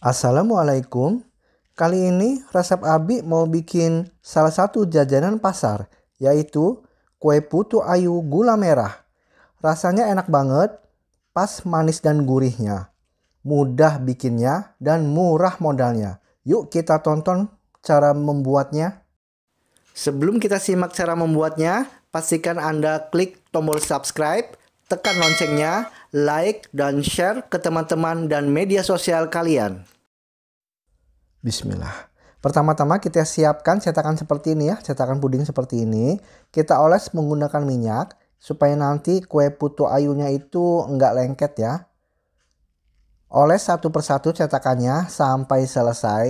Assalamualaikum. Kali ini resep Abi mau bikin salah satu jajanan pasar, yaitu kue putu ayu gula merah. Rasanya enak banget, pas manis dan gurihnya. Mudah bikinnya dan murah modalnya. Yuk kita tonton cara membuatnya. Sebelum kita simak cara membuatnya, pastikan Anda klik tombol subscribe, tekan loncengnya, like, dan share ke teman-teman dan media sosial kalian. Bismillah. Pertama-tama kita siapkan cetakan seperti ini ya, cetakan puding seperti ini. Kita oles menggunakan minyak supaya nanti kue putu ayunya itu nggak lengket ya. Oles satu persatu cetakannya sampai selesai.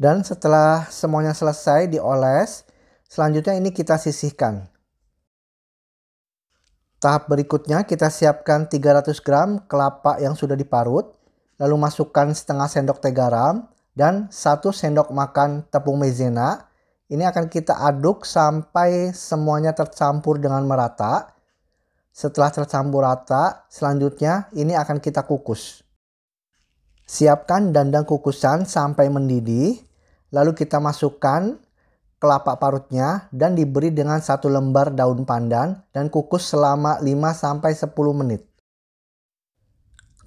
Dan setelah semuanya selesai dioles, selanjutnya ini kita sisihkan. Tahap berikutnya kita siapkan 300 gram kelapa yang sudah diparut, lalu masukkan setengah sendok teh garam dan satu sendok makan tepung maizena. Ini akan kita aduk sampai semuanya tercampur dengan merata. Setelah tercampur rata, selanjutnya ini akan kita kukus. Siapkan dandang kukusan sampai mendidih, lalu kita masukkan kelapa parutnya dan diberi dengan satu lembar daun pandan dan kukus selama 5-10 menit.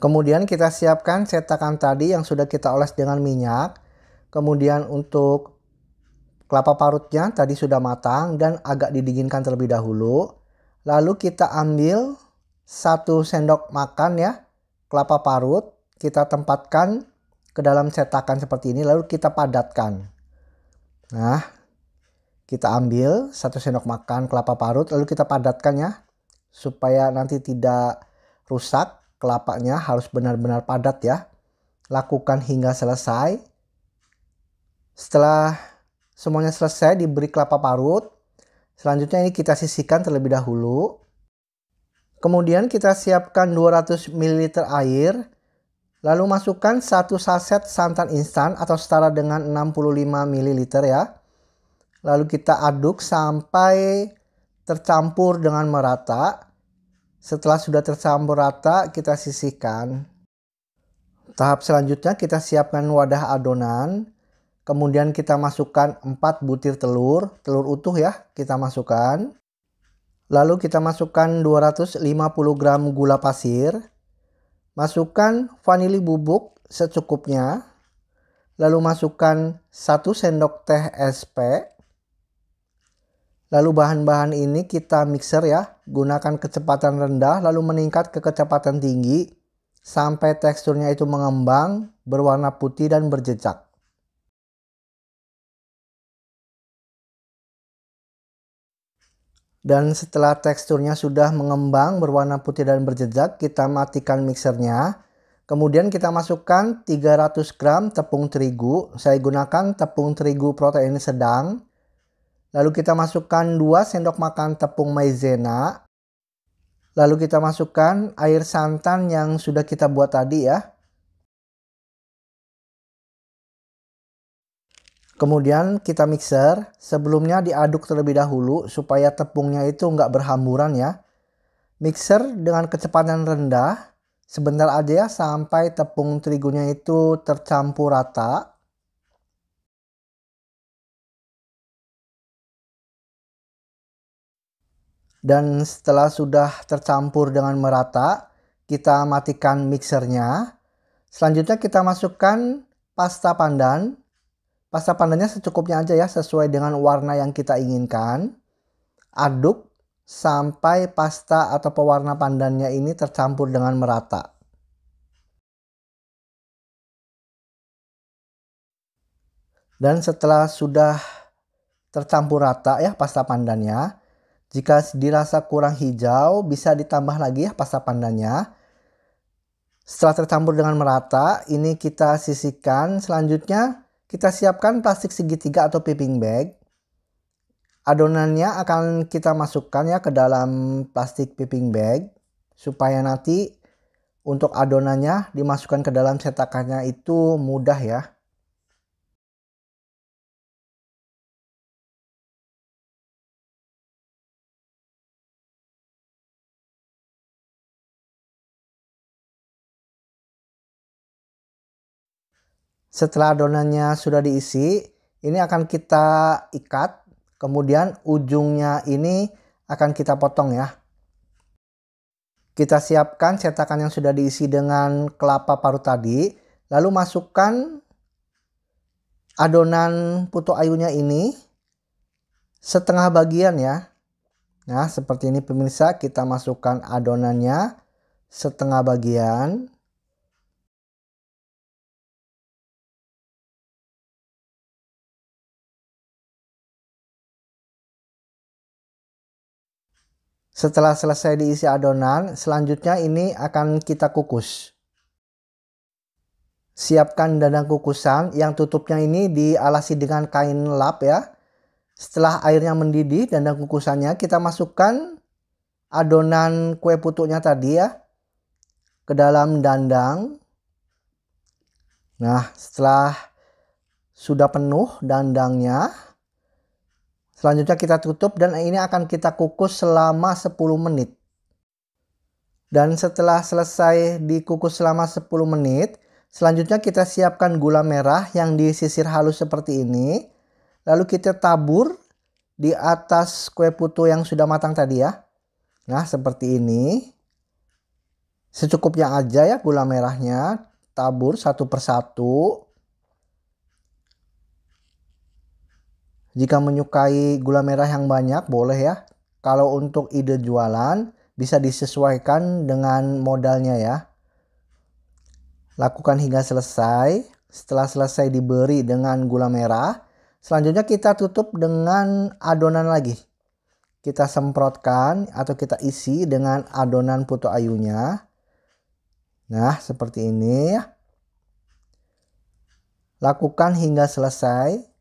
Kemudian kita siapkan cetakan tadi yang sudah kita oles dengan minyak. Kemudian untuk kelapa parutnya tadi sudah matang dan agak didinginkan terlebih dahulu. Lalu kita ambil satu sendok makan ya kelapa parut. Kita tempatkan ke dalam cetakan seperti ini lalu kita padatkan. Nah, kita ambil satu sendok makan kelapa parut lalu kita padatkan ya supaya nanti tidak rusak kelapanya harus benar-benar padat ya lakukan hingga selesai setelah semuanya selesai diberi kelapa parut selanjutnya ini kita sisihkan terlebih dahulu kemudian kita siapkan 200 ml air lalu masukkan satu saset santan instan atau setara dengan 65 ml ya lalu kita aduk sampai tercampur dengan merata. Setelah sudah tercampur rata, kita sisihkan. Tahap selanjutnya kita siapkan wadah adonan. Kemudian kita masukkan 4 butir telur, telur utuh ya, kita masukkan. Lalu kita masukkan 250 gram gula pasir. Masukkan vanili bubuk secukupnya. Lalu masukkan 1 sendok teh SP. Lalu bahan-bahan ini kita mixer ya, gunakan kecepatan rendah lalu meningkat ke kecepatan tinggi sampai teksturnya itu mengembang, berwarna putih dan berjejak. Dan setelah teksturnya sudah mengembang, berwarna putih dan berjejak, kita matikan mixernya. Kemudian kita masukkan 300 gram tepung terigu. Saya gunakan tepung terigu protein sedang Lalu kita masukkan 2 sendok makan tepung maizena. Lalu kita masukkan air santan yang sudah kita buat tadi ya. Kemudian kita mixer, sebelumnya diaduk terlebih dahulu supaya tepungnya itu nggak berhamburan ya. Mixer dengan kecepatan rendah, sebentar aja ya sampai tepung terigunya itu tercampur rata. Dan setelah sudah tercampur dengan merata, kita matikan mixernya. Selanjutnya kita masukkan pasta pandan. Pasta pandannya secukupnya aja ya, sesuai dengan warna yang kita inginkan. Aduk sampai pasta atau pewarna pandannya ini tercampur dengan merata. Dan setelah sudah tercampur rata ya pasta pandannya, jika dirasa kurang hijau, bisa ditambah lagi ya pasta pandannya. Setelah tercampur dengan merata, ini kita sisihkan. Selanjutnya, kita siapkan plastik segitiga atau piping bag. Adonannya akan kita masukkan ya ke dalam plastik piping bag supaya nanti untuk adonannya dimasukkan ke dalam cetakannya itu mudah ya. Setelah adonannya sudah diisi, ini akan kita ikat. Kemudian ujungnya ini akan kita potong ya. Kita siapkan cetakan yang sudah diisi dengan kelapa parut tadi. Lalu masukkan adonan putu ayunya ini setengah bagian ya. Nah, seperti ini pemirsa, kita masukkan adonannya setengah bagian. Setelah selesai diisi adonan, selanjutnya ini akan kita kukus. Siapkan dandang kukusan yang tutupnya ini dialasi dengan kain lap ya. Setelah airnya mendidih, dandang kukusannya kita masukkan adonan kue putuknya tadi ya ke dalam dandang. Nah, setelah sudah penuh dandangnya, Selanjutnya kita tutup dan ini akan kita kukus selama 10 menit. Dan setelah selesai dikukus selama 10 menit, selanjutnya kita siapkan gula merah yang disisir halus seperti ini. Lalu kita tabur di atas kue putu yang sudah matang tadi ya. Nah, seperti ini. Secukupnya aja ya gula merahnya, tabur satu persatu. Jika menyukai gula merah yang banyak boleh ya. Kalau untuk ide jualan bisa disesuaikan dengan modalnya ya. Lakukan hingga selesai. Setelah selesai diberi dengan gula merah, selanjutnya kita tutup dengan adonan lagi. Kita semprotkan atau kita isi dengan adonan putu ayunya. Nah, seperti ini ya. Lakukan hingga selesai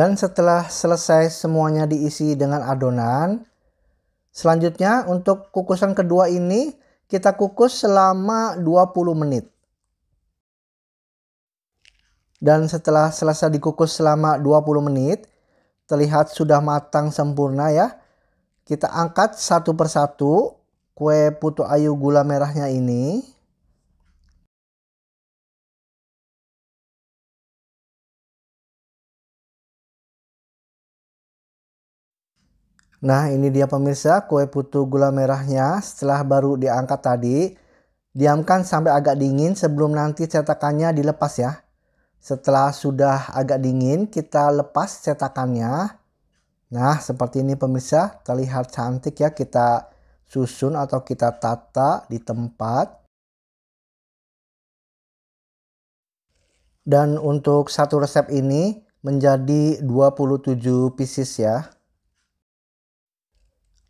Dan setelah selesai semuanya diisi dengan adonan, selanjutnya untuk kukusan kedua ini kita kukus selama 20 menit. Dan setelah selesai dikukus selama 20 menit, terlihat sudah matang sempurna ya. Kita angkat satu persatu kue putu ayu gula merahnya ini. Nah ini dia pemirsa kue putu gula merahnya setelah baru diangkat tadi. Diamkan sampai agak dingin sebelum nanti cetakannya dilepas ya. Setelah sudah agak dingin kita lepas cetakannya. Nah seperti ini pemirsa terlihat cantik ya kita susun atau kita tata di tempat. Dan untuk satu resep ini menjadi 27 pieces ya.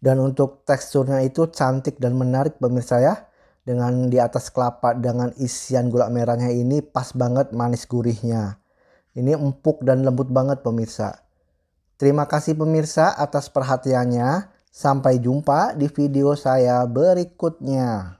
Dan untuk teksturnya itu cantik dan menarik pemirsa ya. Dengan di atas kelapa dengan isian gula merahnya ini pas banget manis gurihnya. Ini empuk dan lembut banget pemirsa. Terima kasih pemirsa atas perhatiannya. Sampai jumpa di video saya berikutnya.